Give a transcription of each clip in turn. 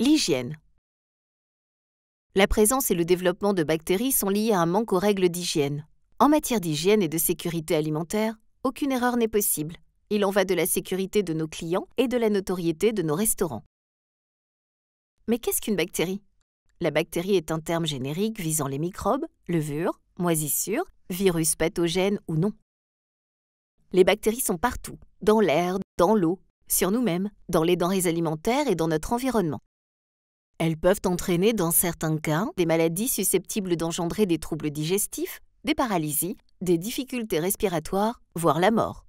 L'hygiène. La présence et le développement de bactéries sont liés à un manque aux règles d'hygiène. En matière d'hygiène et de sécurité alimentaire, aucune erreur n'est possible. Il en va de la sécurité de nos clients et de la notoriété de nos restaurants. Mais qu'est-ce qu'une bactérie La bactérie est un terme générique visant les microbes, levures, moisissures, virus pathogènes ou non. Les bactéries sont partout, dans l'air, dans l'eau, sur nous-mêmes, dans les denrées alimentaires et dans notre environnement. Elles peuvent entraîner, dans certains cas, des maladies susceptibles d'engendrer des troubles digestifs, des paralysies, des difficultés respiratoires, voire la mort.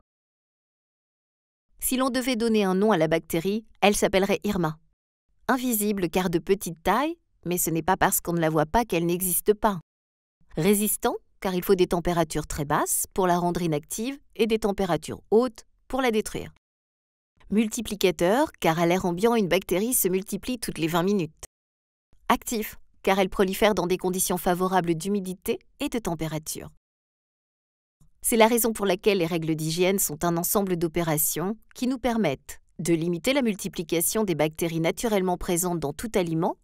Si l'on devait donner un nom à la bactérie, elle s'appellerait Irma. Invisible car de petite taille, mais ce n'est pas parce qu'on ne la voit pas qu'elle n'existe pas. Résistant car il faut des températures très basses pour la rendre inactive et des températures hautes pour la détruire multiplicateur, car à l'air ambiant, une bactérie se multiplie toutes les 20 minutes. Actif, car elle prolifère dans des conditions favorables d'humidité et de température. C'est la raison pour laquelle les règles d'hygiène sont un ensemble d'opérations qui nous permettent de limiter la multiplication des bactéries naturellement présentes dans tout aliment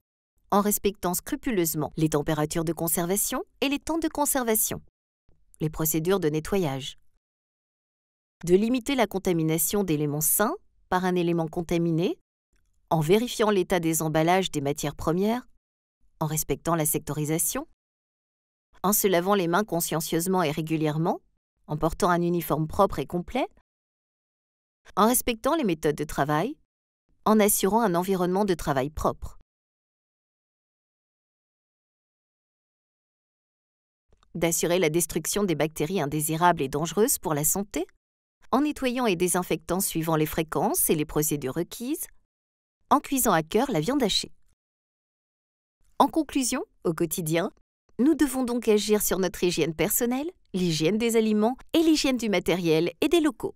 en respectant scrupuleusement les températures de conservation et les temps de conservation, les procédures de nettoyage, de limiter la contamination d'éléments sains par un élément contaminé, en vérifiant l'état des emballages des matières premières, en respectant la sectorisation, en se lavant les mains consciencieusement et régulièrement, en portant un uniforme propre et complet, en respectant les méthodes de travail, en assurant un environnement de travail propre. D'assurer la destruction des bactéries indésirables et dangereuses pour la santé, en nettoyant et désinfectant suivant les fréquences et les procédures requises, en cuisant à cœur la viande hachée. En conclusion, au quotidien, nous devons donc agir sur notre hygiène personnelle, l'hygiène des aliments et l'hygiène du matériel et des locaux.